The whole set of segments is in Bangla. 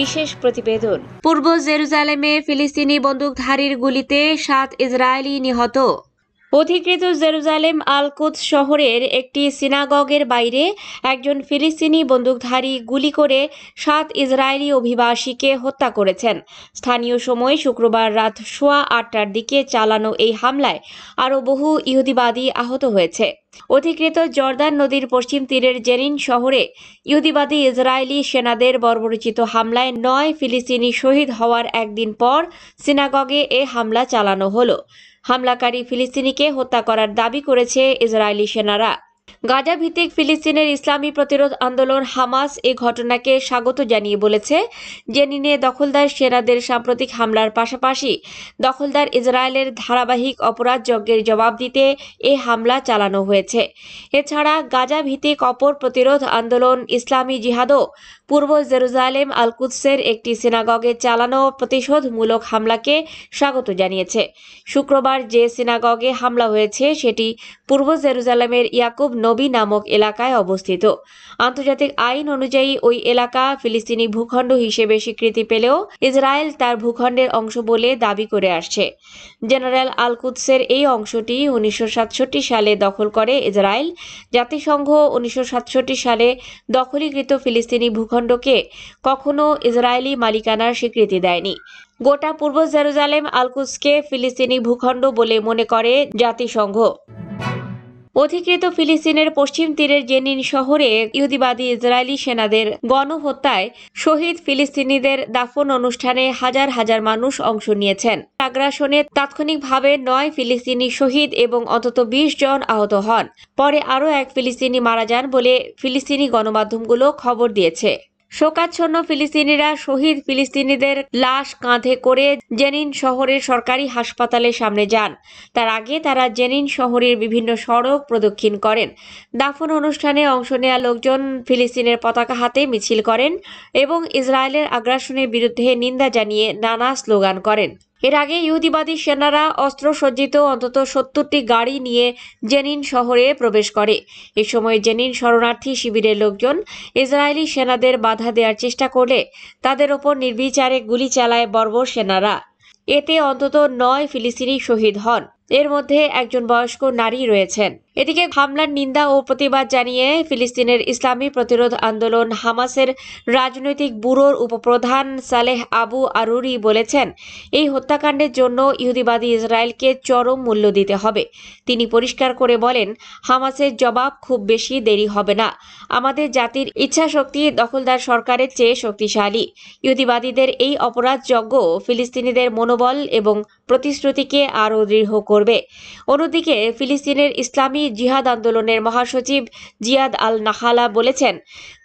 বিশেষ প্রতিবেদন পূর্ব জেরুজালেমে ফিলিস্তিনি বন্দুকধারীর গুলিতে সাত ইসরায়েলি নিহত অধিকৃত জেরুজালেম আলকুদ শহরের একটি সিনাগগের বাইরে একজন ফিলিস্তিনি বন্দুকধারী গুলি করে সাত ইসরায়েলি অভিবাসীকে হত্যা করেছেন স্থানীয় সময় শুক্রবার রাত সোয়া আটটার দিকে চালানো এই হামলায় আরও বহু ইহুদিবাদী আহত হয়েছে অধিকৃত জর্দান নদীর পশ্চিম তীরের জেরিন শহরে ইহুদিবাদী ইসরায়েলি সেনাদের বর্বরচিত হামলায় নয় ফিলিস্তিনি শহীদ হওয়ার একদিন পর সিনাগগে এ হামলা চালানো হলো হামলাকারী ফিলিস্তিনিকে হত্যা করার দাবি করেছে ইসরায়েলি সেনারা গাজা ভিত্তিক ফিলিস্তিনের ইসলামী প্রতিরোধ আন্দোলন হামাস এ ঘটনাকে স্বাগত জানিয়ে বলেছে জেনিনে দখলদার সেনাদের সাম্প্রতিক হামলার পাশাপাশি দখলদার ইসরায়েলের ধারাবাহিক অপরাধ যজ্ঞের জবাব দিতে এ হামলা চালানো হয়েছে এছাড়া গাজা ভিত্তিক অপর প্রতিরোধ আন্দোলন ইসলামী জিহাদও পূর্ব জেরুজালেম আলকুদসের একটি সিনাগগে চালানো প্রতিশোধমূলক হামলাকে স্বাগত জানিয়েছে শুক্রবার যে সিনাগগে হামলা হয়েছে সেটি পূর্ব জেরুজালেমের ইয়াকুব নবী নামক এলাকায় অবস্থিত আন্তর্জাতিক আইন অনুযায়ী ওই এলাকা ফিলিস্তিনি ভূখণ্ড হিসেবে স্বীকৃতি পেলেও ইসরায়েল তার ভূখণ্ডের অংশ বলে দাবি করে আসছে জেনারেল আলকুৎসের এই অংশটি উনিশশো সালে দখল করে ইসরায়েল জাতিসংঘ উনিশশো সালে দখলীকৃত ফিলিস্তিনি ভূখণ্ডকে কখনো ইসরায়েলি মালিকানার স্বীকৃতি দেয়নি গোটা পূর্ব জেরুজালেম আলকুসকে ফিলিস্তিনি ভূখণ্ড বলে মনে করে জাতিসংঘ অধিকৃত ফিলিস্তিনের পশ্চিম তীরের জেনিন শহরে ইহুদিবাদী ইসরায়েলি সেনাদের গণহত্যায় শহীদ ফিলিস্তিনিদের দাফন অনুষ্ঠানে হাজার হাজার মানুষ অংশ নিয়েছেন আগ্রাসনে তাৎক্ষণিকভাবে নয় ফিলিস্তিনি শহীদ এবং অন্তত বিশ জন আহত হন পরে আরও এক ফিলিস্তিনি মারা যান বলে ফিলিস্তিনি গণমাধ্যমগুলো খবর দিয়েছে শোকাচ্ছন্ন ফিলিস্তিনিরা শহীদ ফিলিস্তিনিদের লাশ কাঁধে করে জেনিন শহরের সরকারি হাসপাতালের সামনে যান তার আগে তারা জেনিন শহরের বিভিন্ন সড়ক প্রদক্ষিণ করেন দাফন অনুষ্ঠানে অংশ নেয়া লোকজন ফিলিস্তিনের পতাকা হাতে মিছিল করেন এবং ইসরায়েলের আগ্রাসনের বিরুদ্ধে নিন্দা জানিয়ে নানা স্লোগান করেন এর আগে ইহুদিবাদী সেনারা অস্ত্রসজ্জিত অন্তত সত্তরটি গাড়ি নিয়ে জেনিন শহরে প্রবেশ করে এ সময় জেনিন শরণার্থী শিবিরের লোকজন ইসরায়েলি সেনাদের বাধা দেওয়ার চেষ্টা করলে তাদের ওপর নির্বিচারে গুলি চালায় বর্বর সেনারা এতে অন্তত নয় ফিলিস্তিনি শহীদ হন এর মধ্যে একজন বয়স্ক নারী রয়েছেন এদিকে হামলার নিন্দা ও প্রতিবাদ জানিয়ে ফিলিস্তিনের ইসলামী প্রতিরোধ আন্দোলন হামাসের রাজনৈতিক ব্যুরোর উপপ্রধান সালেহ আবু আরুরি বলেছেন এই হত্যাকাণ্ডের জন্য ইহুদিবাদী ইসরায়েলকে চরম মূল্য দিতে হবে তিনি পরিষ্কার করে বলেন হামাসের জবাব খুব বেশি দেরি হবে না আমাদের জাতির ইচ্ছা শক্তি দখলদার সরকারের চেয়ে শক্তিশালী ইহুদিবাদীদের এই অপরাধযজ্ঞ ফিলিস্তিনিদের মনোবল এবং প্রতিশ্রুতিকে আরও দৃঢ় করবে অন্যদিকে ফিলিস্তিনের ইসলামী জিহাদ আন্দোলনের মহাসচিব জিয়াদ আল নাহালা বলেছেন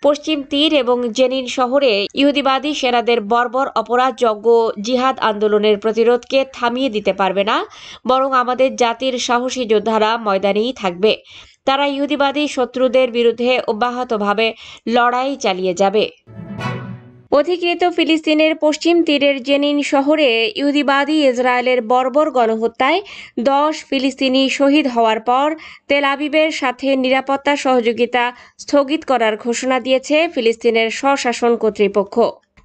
পশ্চিম তীর এবং জেনিন শহরে ইহুদিবাদী সেনাদের বর্বর অপরাধযোগ্য জিহাদ আন্দোলনের প্রতিরোধকে থামিয়ে দিতে পারবে না বরং আমাদের জাতির সাহসী যোদ্ধারা ময়দানেই থাকবে তারা ইহুদিবাদী শত্রুদের বিরুদ্ধে অব্যাহতভাবে লড়াই চালিয়ে যাবে অধিকৃত ফিলিস্তিনের পশ্চিম তীরের জেনিন শহরে ইহুদিবাদী ইসরায়েলের বর্বর গণহত্যায় দশ ফিলিস্তিনি শহীদ হওয়ার পর তেল আবিবের সাথে নিরাপত্তা সহযোগিতা স্থগিত করার ঘোষণা দিয়েছে ফিলিস্তিনের স্বশাসন কর্তৃপক্ষ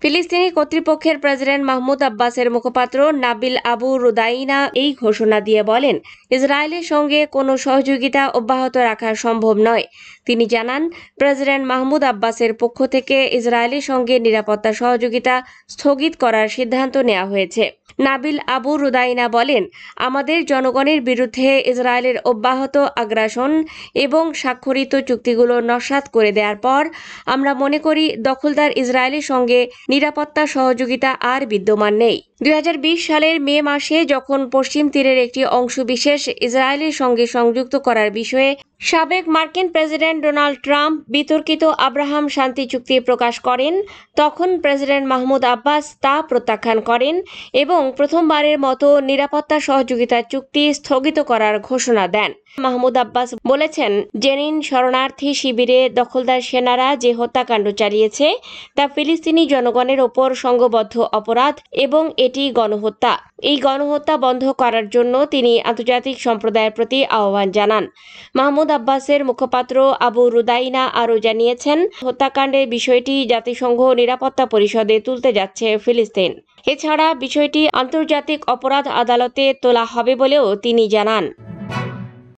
ফিলিস্তিনি কর্তৃপক্ষের প্রেসিডেন্ট মাহমুদ আব্বাসের মুখপাত্র নাবিল আবু রুদাইনা এই ঘোষণা দিয়ে বলেন ইসরায়েলের সঙ্গে কোনো সহযোগিতা অব্যাহত রাখা সম্ভব নয় তিনি জানান প্রেসিডেন্ট মাহমুদ আব্বাসের পক্ষ থেকে ইসরায়েলের সঙ্গে নিরাপত্তা সহযোগিতা স্থগিত করার সিদ্ধান্ত নেওয়া হয়েছে নাবিল আবু রুদাইনা বলেন আমাদের জনগণের বিরুদ্ধে ইসরায়েলের অব্যাহত আগ্রাসন এবং স্বাক্ষরিত চুক্তিগুলো নস্বাত করে দেওয়ার পর আমরা মনে করি দখলদার ইসরায়েলের সঙ্গে নিরাপত্তা সহযোগিতা আর বিদ্যমান নেই দুই সালের মে মাসে যখন পশ্চিম তীরের একটি অংশ বিশেষ ইসরায়েলের সঙ্গে সংযুক্ত করার বিষয়ে সাবেক মার্কিন প্রেসিডেন্ট ডোনাল্ড ট্রাম্প বিতর্কিত আব্রাহাম শান্তি চুক্তি প্রকাশ করেন তখন প্রেসিডেন্ট মাহমুদ আব্বাস তা প্রত্যাখ্যান করেন এবং প্রথমবারের মতো নিরাপত্তা সহযোগিতা চুক্তি স্থগিত করার ঘোষণা দেন মাহমুদ আব্বাস বলেছেন জেনিন শরণার্থী শিবিরে দখলদার সেনারা যে হত্যাকাণ্ড চালিয়েছে তা ফিলিস্তিনি জনগণের ওপর সংঘবদ্ধ অপরাধ এবং এটি গণহত্যা এই গণহত্যা বন্ধ করার জন্য তিনি আন্তর্জাতিক সম্প্রদায়ের প্রতি আহ্বান জানান মাহমুদ আব্বাসের মুখপাত্র আবু রুদাইনা আরও জানিয়েছেন হত্যাকাণ্ডের বিষয়টি জাতিসংঘ নিরাপত্তা পরিষদে তুলতে যাচ্ছে ফিলিস্তিন এছাড়া বিষয়টি আন্তর্জাতিক অপরাধ আদালতে তোলা হবে বলেও তিনি জানান